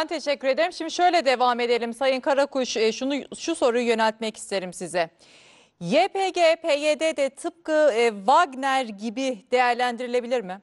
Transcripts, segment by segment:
Ben teşekkür ederim. Şimdi şöyle devam edelim. Sayın Karakuş e, şunu şu soruyu yöneltmek isterim size. YPG, PYD de tıpkı e, Wagner gibi değerlendirilebilir mi?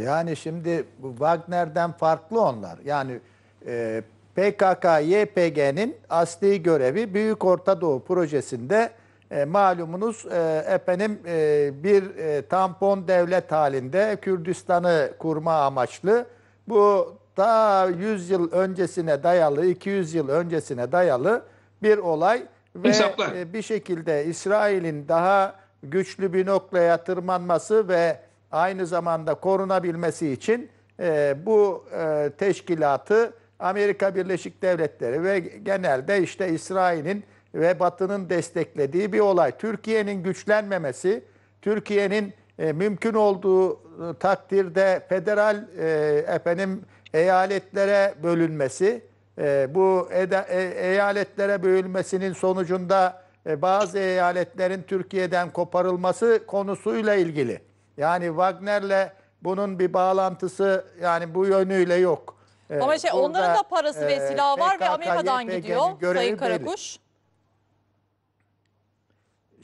Yani şimdi bu Wagner'den farklı onlar. Yani e, PKK, YPG'nin asli görevi Büyük Orta Doğu projesinde e, malumunuz e, efendim e, bir e, tampon devlet halinde Kürdistan'ı kurma amaçlı bu daha 100 yıl öncesine dayalı, 200 yıl öncesine dayalı bir olay ve e, bir şekilde İsrail'in daha güçlü bir noktaya tırmanması ve aynı zamanda korunabilmesi için e, bu e, teşkilatı Amerika Birleşik Devletleri ve genelde işte İsrail'in ve Batı'nın desteklediği bir olay. Türkiye'nin güçlenmemesi, Türkiye'nin e, mümkün olduğu e, takdirde federal e, efendim eyaletlere bölünmesi, e, bu eda, e, eyaletlere bölünmesinin sonucunda e, bazı eyaletlerin Türkiye'den koparılması konusuyla ilgili. Yani Wagner'le bunun bir bağlantısı yani bu yönüyle yok. E, Ama şey onların da parası ve e, silah var ve Amerika'dan YPG'nin gidiyor Sayın Karakuş. Belli.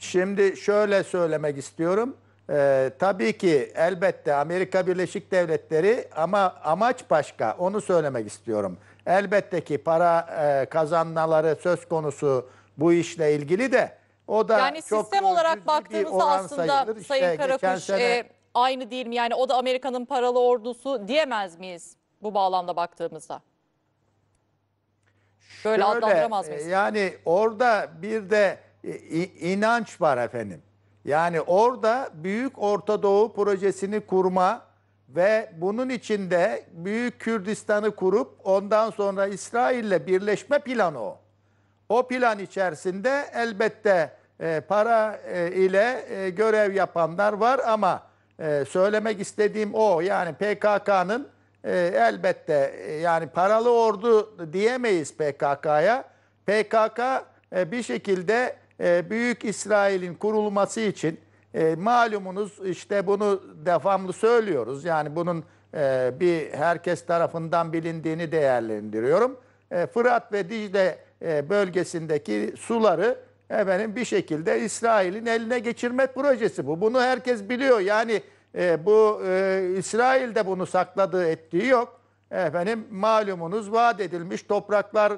Şimdi şöyle söylemek istiyorum. Ee, tabii ki elbette Amerika Birleşik Devletleri ama amaç başka. Onu söylemek istiyorum. Elbette ki para e, kazanmaları söz konusu bu işle ilgili de o da yani çok sistem olarak baktığımızda aslında sayılır. Sayın Karakuş sene... e, aynı değil mi? Yani o da Amerika'nın paralı ordusu diyemez miyiz bu bağlamda baktığımızda? Böyle Şöyle, adlandıramaz mıyız? E, yani orada bir de e, inanç var efendim. Yani orada Büyük Orta Doğu projesini kurma ve bunun içinde Büyük Kürdistan'ı kurup ondan sonra İsrail'le birleşme planı o. O plan içerisinde elbette e, para e, ile e, görev yapanlar var ama e, söylemek istediğim o yani PKK'nın e, elbette e, yani paralı ordu diyemeyiz PKK'ya. PKK, e, bir şekilde ee, Büyük İsrail'in kurulması için e, malumunuz işte bunu defamlı söylüyoruz. Yani bunun e, bir herkes tarafından bilindiğini değerlendiriyorum. E, Fırat ve Dicle bölgesindeki suları efendim bir şekilde İsrail'in eline geçirmek projesi bu. Bunu herkes biliyor. Yani bu e, İsrail'de bunu sakladığı ettiği yok. Efendim malumunuz vaat edilmiş topraklar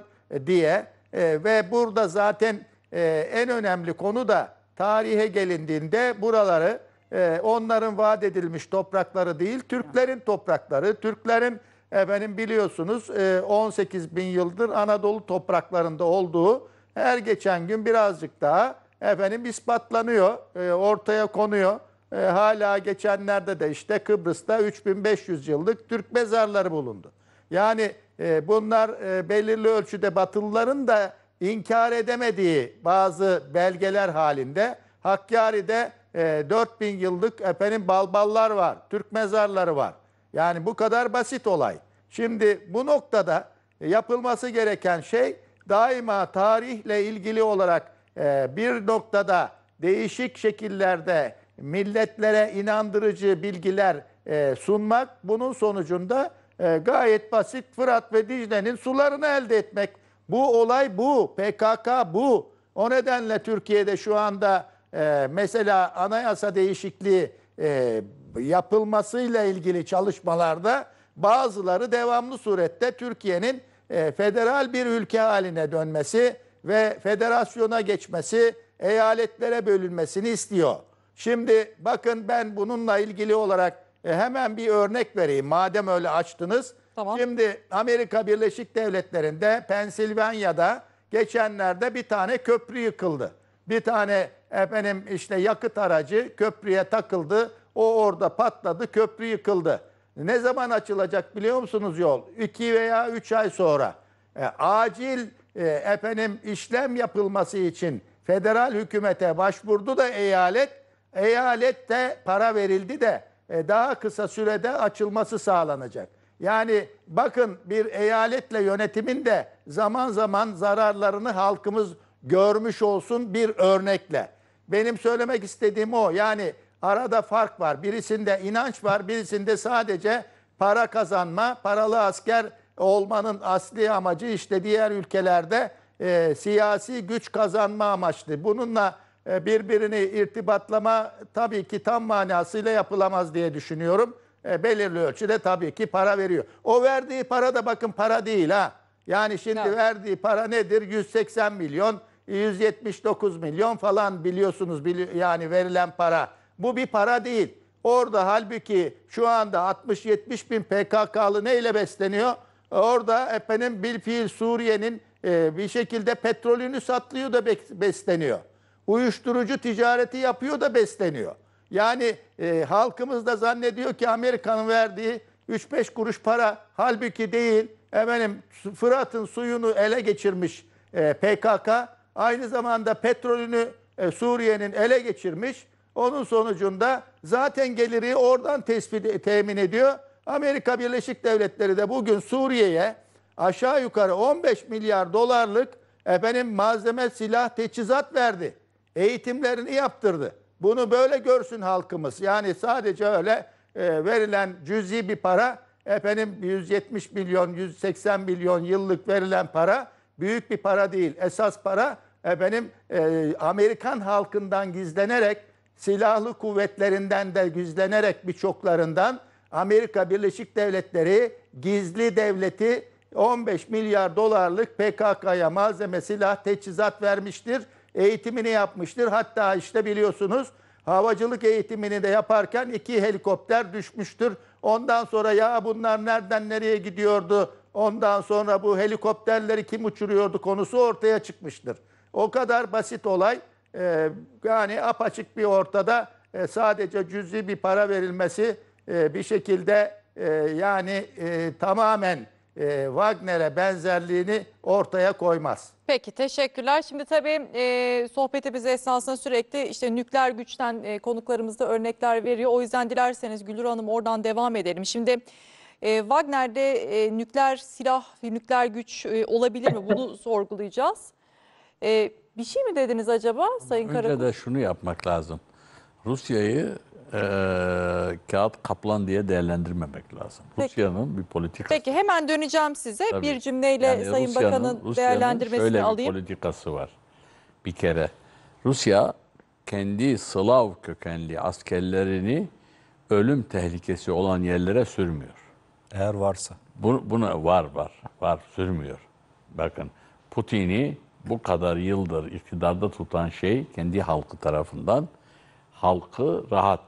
diye ve burada zaten e, en önemli konu da tarihe gelindiğinde buraları e, onların vaat edilmiş toprakları değil, Türklerin toprakları, Türklerin efendim biliyorsunuz e, 18 bin yıldır Anadolu topraklarında olduğu her geçen gün birazcık daha efendim ispatlanıyor, e, ortaya konuyor. E, hala geçenlerde de işte Kıbrıs'ta 3500 yıllık Türk mezarları bulundu. Yani e, bunlar e, belirli ölçüde Batılıların da inkar edemediği bazı belgeler halinde Hakkari'de e, 4000 yıllık efendim balballar var, Türk mezarları var. Yani bu kadar basit olay. Şimdi bu noktada e, yapılması gereken şey daima tarihle ilgili olarak e, bir noktada değişik şekillerde milletlere inandırıcı bilgiler e, sunmak bunun sonucunda e, gayet basit Fırat ve Dicle'nin sularını elde etmek bu olay bu. PKK bu. O nedenle Türkiye'de şu anda e, mesela anayasa değişikliği e, yapılmasıyla ilgili çalışmalarda bazıları devamlı surette Türkiye'nin e, federal bir ülke haline dönmesi ve federasyona geçmesi, eyaletlere bölünmesini istiyor. Şimdi bakın ben bununla ilgili olarak e, hemen bir örnek vereyim. Madem öyle açtınız. Tamam. Şimdi Amerika Birleşik Devletleri'nde Pensilvanya'da geçenlerde bir tane köprü yıkıldı. Bir tane efendim işte yakıt aracı köprüye takıldı. O orada patladı, köprü yıkıldı. Ne zaman açılacak biliyor musunuz yol? 2 veya 3 ay sonra. E, acil e, efendim işlem yapılması için federal hükümete başvurdu da eyalet. Eyalette para verildi de e, daha kısa sürede açılması sağlanacak. Yani bakın bir eyaletle yönetimin de zaman zaman zararlarını halkımız görmüş olsun bir örnekle. Benim söylemek istediğim o. Yani arada fark var. Birisinde inanç var, birisinde sadece para kazanma, paralı asker olmanın asli amacı işte diğer ülkelerde e, siyasi güç kazanma amaçlı. Bununla e, birbirini irtibatlama tabii ki tam manasıyla yapılamaz diye düşünüyorum e, belirli ölçüde tabii ki para veriyor. O verdiği para da bakın para değil ha. Yani şimdi evet. verdiği para nedir? 180 milyon, 179 milyon falan biliyorsunuz bili yani verilen para. Bu bir para değil. Orada halbuki şu anda 60-70 bin PKK'lı neyle besleniyor? Orada efendim bilfiil Suriye'nin e, bir şekilde petrolünü satlıyor da besleniyor. Uyuşturucu ticareti yapıyor da besleniyor. Yani e, halkımız da zannediyor ki Amerika'nın verdiği 3-5 kuruş para halbuki değil. Efendim Fırat'ın suyunu ele geçirmiş e, PKK. Aynı zamanda petrolünü e, Suriye'nin ele geçirmiş. Onun sonucunda zaten geliri oradan tespit temin ediyor. Amerika Birleşik Devletleri de bugün Suriye'ye aşağı yukarı 15 milyar dolarlık efendim malzeme, silah, teçhizat verdi. Eğitimlerini yaptırdı. Bunu böyle görsün halkımız. Yani sadece öyle e, verilen cüzi bir para efendim 170 milyon 180 milyon yıllık verilen para büyük bir para değil. Esas para efendim e, Amerikan halkından gizlenerek silahlı kuvvetlerinden de gizlenerek birçoklarından Amerika Birleşik Devletleri gizli devleti 15 milyar dolarlık PKK'ya malzeme, silah, teçhizat vermiştir eğitimini yapmıştır. Hatta işte biliyorsunuz havacılık eğitimini de yaparken iki helikopter düşmüştür. Ondan sonra ya bunlar nereden nereye gidiyordu? Ondan sonra bu helikopterleri kim uçuruyordu konusu ortaya çıkmıştır. O kadar basit olay e, yani apaçık bir ortada e, sadece cüzi bir para verilmesi e, bir şekilde e, yani e, tamamen e, Wagner'e benzerliğini ortaya koymaz. Peki teşekkürler. Şimdi tabii e, sohbetimiz esnasında sürekli işte nükleer güçten e, konuklarımız örnekler veriyor. O yüzden dilerseniz Gülür Hanım oradan devam edelim. Şimdi e, Wagner'de e, nükleer silah, nükleer güç e, olabilir mi? Bunu sorgulayacağız. E, bir şey mi dediniz acaba Sayın Önce Karakul? Önce de şunu yapmak lazım. Rusya'yı e, kağıt kaplan diye değerlendirmemek lazım. Rusya'nın bir politikası. Peki hemen döneceğim size. Tabii. Bir cümleyle yani Sayın Rusya'nın, Bakan'ın Rusya'nın değerlendirmesini şöyle alayım. bir politikası var. Bir kere Rusya kendi Slav kökenli askerlerini ölüm tehlikesi olan yerlere sürmüyor. Eğer varsa. Bu, buna var var var sürmüyor. Bakın Putin'i bu kadar yıldır iktidarda tutan şey kendi halkı tarafından halkı rahat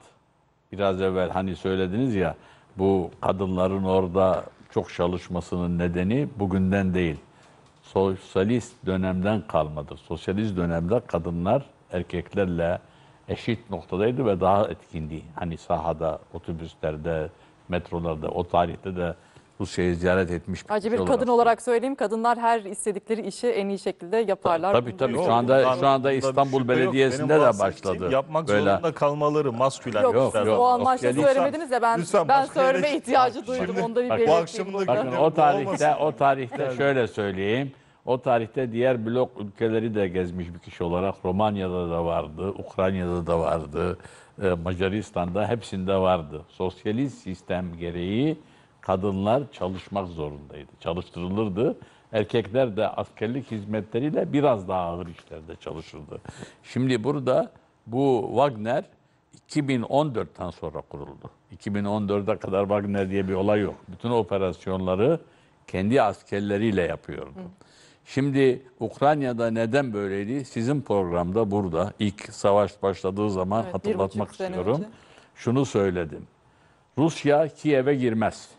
biraz evvel hani söylediniz ya bu kadınların orada çok çalışmasının nedeni bugünden değil. Sosyalist dönemden kalmadır. Sosyalist dönemde kadınlar erkeklerle eşit noktadaydı ve daha etkindi. Hani sahada, otobüslerde, metrolarda, o tarihte de Rusya'yı ziyaret etmiş. Acı bir kadın olarak, olarak söyleyeyim. Kadınlar her istedikleri işi en iyi şekilde yaparlar. Tabii tabii. şu anda şu anda İstanbul Belediyesi'nde de başladı. Yapmak Böyle. zorunda kalmaları maskülen. Yok, yok, yok. O anlaşta söylemediniz de ben lütfen ben söyleme ihtiyacı duydum. Şimdi, Onda bir belirteyim. Bu akşamın Bakın o tarihte o tarihte şöyle söyleyeyim. O tarihte diğer blok ülkeleri de gezmiş bir kişi olarak Romanya'da da vardı, Ukrayna'da da vardı, e, Macaristan'da hepsinde vardı. Sosyalist sistem gereği kadınlar çalışmak zorundaydı. Çalıştırılırdı. Erkekler de askerlik hizmetleriyle biraz daha ağır işlerde çalışırdı. Şimdi burada bu Wagner 2014'ten sonra kuruldu. 2014'e kadar Wagner diye bir olay yok. Bütün operasyonları kendi askerleriyle yapıyordu. Şimdi Ukrayna'da neden böyleydi? Sizin programda burada ilk savaş başladığı zaman evet, hatırlatmak istiyorum. Önce. Şunu söyledim. Rusya Kiev'e girmez.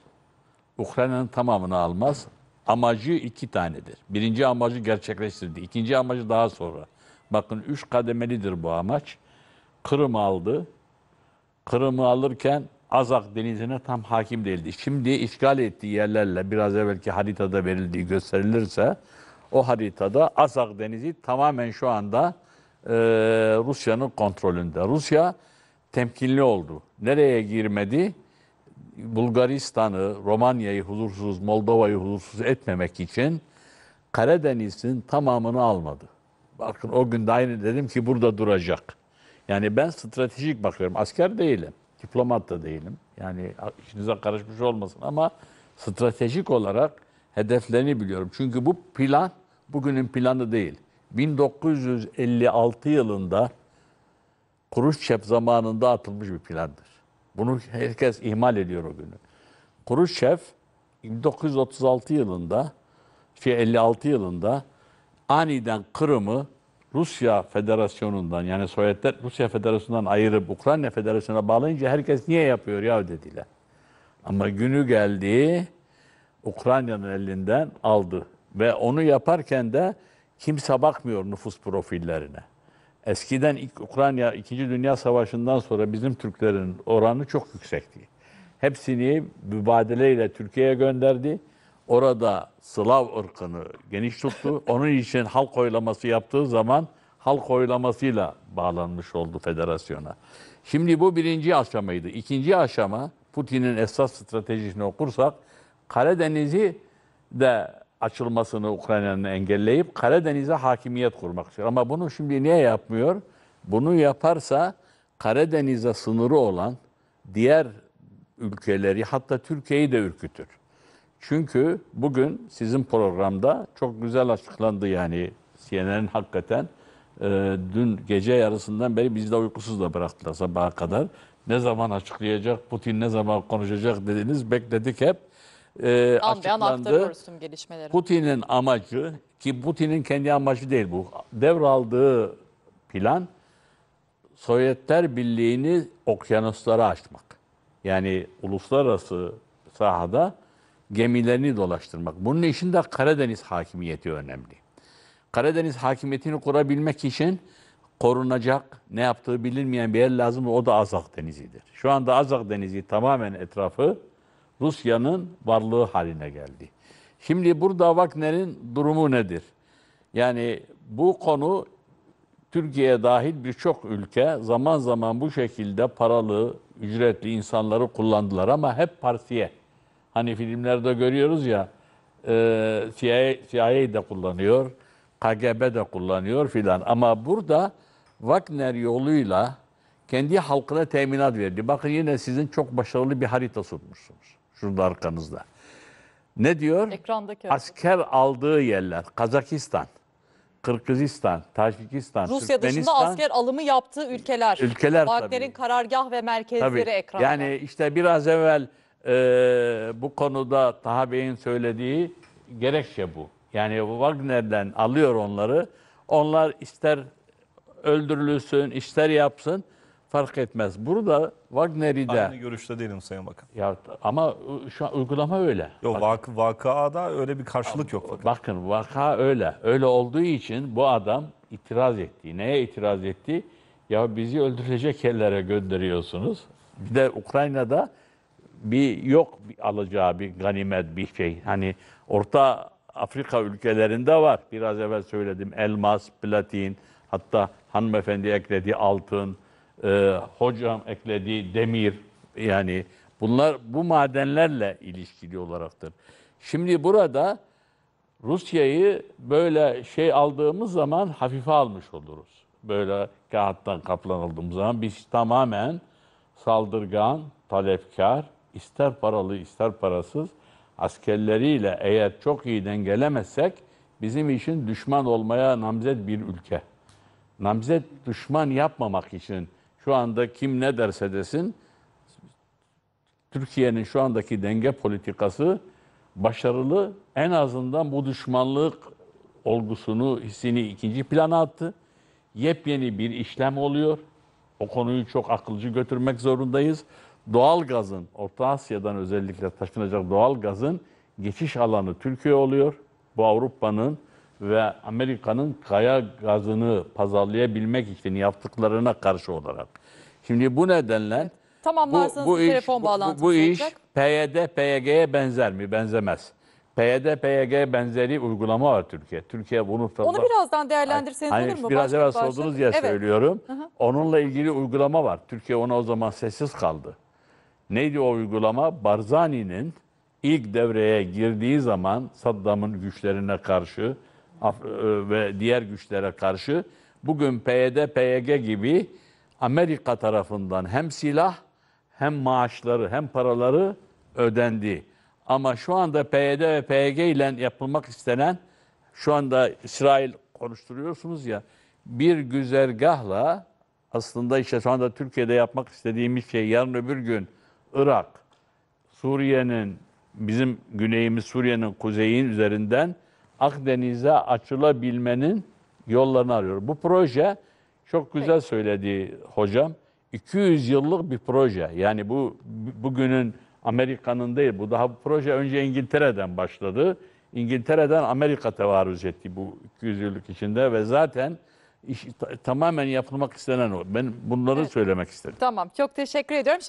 Ukrayna'nın tamamını almaz. Amacı iki tanedir. Birinci amacı gerçekleştirdi. İkinci amacı daha sonra. Bakın üç kademelidir bu amaç. Kırım aldı. Kırım'ı alırken Azak denizine tam hakim değildi. Şimdi işgal ettiği yerlerle biraz evvelki haritada verildiği gösterilirse o haritada Azak denizi tamamen şu anda e, Rusya'nın kontrolünde. Rusya temkinli oldu. Nereye girmedi? Bulgaristan'ı, Romanya'yı huzursuz, Moldova'yı huzursuz etmemek için Karadeniz'in tamamını almadı. Bakın o gün de aynı dedim ki burada duracak. Yani ben stratejik bakıyorum. Asker değilim, diplomat da değilim. Yani işinize karışmış olmasın ama stratejik olarak hedeflerini biliyorum. Çünkü bu plan bugünün planı değil. 1956 yılında Kuruşçev zamanında atılmış bir plandır. Bunu herkes ihmal ediyor o günü. Kuruşçev 1936 yılında, şey 56 yılında aniden Kırım'ı Rusya Federasyonu'ndan yani Sovyetler Rusya Federasyonu'ndan ayırıp Ukrayna Federasyonu'na bağlayınca herkes niye yapıyor ya dediler. Ama günü geldi Ukrayna'nın elinden aldı ve onu yaparken de kimse bakmıyor nüfus profillerine. Eskiden ilk Ukrayna 2. Dünya Savaşı'ndan sonra bizim Türklerin oranı çok yüksekti. Hepsini mübadeleyle Türkiye'ye gönderdi. Orada Slav ırkını geniş tuttu. Onun için halk oylaması yaptığı zaman halk oylamasıyla bağlanmış oldu federasyona. Şimdi bu birinci aşamaydı. İkinci aşama Putin'in esas stratejisini okursak Karadeniz'i de açılmasını Ukrayna'nın engelleyip Karadeniz'e hakimiyet kurmak istiyor. Ama bunu şimdi niye yapmıyor? Bunu yaparsa Karadeniz'e sınırı olan diğer ülkeleri hatta Türkiye'yi de ürkütür. Çünkü bugün sizin programda çok güzel açıklandı yani CNN hakikaten e, dün gece yarısından beri bizi de uykusuz da bıraktılar sabaha kadar. Ne zaman açıklayacak, Putin ne zaman konuşacak dediniz, bekledik hep e, an açıklandı. Putin'in amacı ki Putin'in kendi amacı değil bu. Devraldığı plan Sovyetler Birliği'ni okyanuslara açmak. Yani uluslararası sahada gemilerini dolaştırmak. Bunun için de Karadeniz hakimiyeti önemli. Karadeniz hakimiyetini kurabilmek için korunacak, ne yaptığı bilinmeyen bir yer lazım. O da Azak Denizi'dir. Şu anda Azak Denizi tamamen etrafı Rusya'nın varlığı haline geldi. Şimdi burada Wagner'in durumu nedir? Yani bu konu Türkiye dahil birçok ülke zaman zaman bu şekilde paralı, ücretli insanları kullandılar ama hep partiye. Hani filmlerde görüyoruz ya e, CIA, CIA de kullanıyor, KGB de kullanıyor filan. Ama burada Wagner yoluyla kendi halkına teminat verdi. Bakın yine sizin çok başarılı bir harita sunmuşsunuz. Şurada arkanızda. Ne diyor? Ekrandaki Asker aldığı yerler. Kazakistan, Kırgızistan, Tacikistan, Rusya dışında asker alımı yaptığı ülkeler. Ülkeler Wagner'in tabii. karargah ve merkezleri Tabii. ekranda. Yani işte biraz evvel e, bu konuda Taha Bey'in söylediği gerekçe bu. Yani Wagner'den alıyor onları. Onlar ister öldürülsün, ister yapsın fark etmez. Burada Wagner'i de... Aynı görüşte değilim Sayın Bakan. Ya, ama ıı, şu an uygulama öyle. Yok vak vakada öyle bir karşılık yok. Bakın. bakın vaka öyle. Öyle olduğu için bu adam itiraz etti. Neye itiraz etti? Ya bizi öldürecek yerlere gönderiyorsunuz. Bir de Ukrayna'da bir yok bir alacağı bir ganimet bir şey. Hani Orta Afrika ülkelerinde var. Biraz evvel söyledim elmas, platin, hatta hanımefendi eklediği altın, e, hocam eklediği demir yani bunlar bu madenlerle ilişkili olaraktır. Şimdi burada Rusya'yı böyle şey aldığımız zaman hafife almış oluruz. Böyle kağıttan kaplan aldığımız zaman biz tamamen saldırgan, talepkar, ister paralı ister parasız askerleriyle eğer çok iyi dengelemezsek bizim için düşman olmaya namzet bir ülke. Namzet düşman yapmamak için şu anda kim ne derse desin Türkiye'nin şu andaki denge politikası başarılı en azından bu düşmanlık olgusunu, hissini ikinci plana attı. Yepyeni bir işlem oluyor. O konuyu çok akılcı götürmek zorundayız. Doğal gazın, Orta Asya'dan özellikle taşınacak doğal gazın geçiş alanı Türkiye oluyor. Bu Avrupa'nın ve Amerika'nın kaya gazını pazarlayabilmek için yaptıklarına karşı olarak. Şimdi bu nedenle e, bu, bu iş, telefon bağlantısı bu, bu iş PYD PYG'ye benzer mi? Benzemez. PYD PYG benzeri uygulama var Türkiye. Türkiye bunu noktada Onu birazdan değerlendirseniz hani, olur mu? Biraz evvel sordunuz ya evet. söylüyorum. Hı Onunla ilgili uygulama var. Türkiye ona o zaman sessiz kaldı. Neydi o uygulama? Barzani'nin ilk devreye girdiği zaman Saddam'ın güçlerine karşı e, ve diğer güçlere karşı bugün PYD, PYG gibi Amerika tarafından hem silah hem maaşları hem paraları ödendi. Ama şu anda PYD ve PYG ile yapılmak istenen şu anda İsrail konuşturuyorsunuz ya bir güzergahla aslında işte şu anda Türkiye'de yapmak istediğimiz şey yarın öbür gün Irak, Suriye'nin bizim güneyimiz Suriye'nin kuzeyin üzerinden Akdeniz'e açılabilmenin yollarını arıyor. Bu proje çok güzel söyledi hocam. 200 yıllık bir proje. Yani bu bugünün Amerika'nın değil. Bu daha bu proje önce İngiltere'den başladı. İngiltere'den Amerika tevarüz etti bu 200 yıllık içinde ve zaten iş, tamamen yapılmak istenen o. Ben bunları evet. söylemek istedim. Tamam. Çok teşekkür ediyorum. Şimdi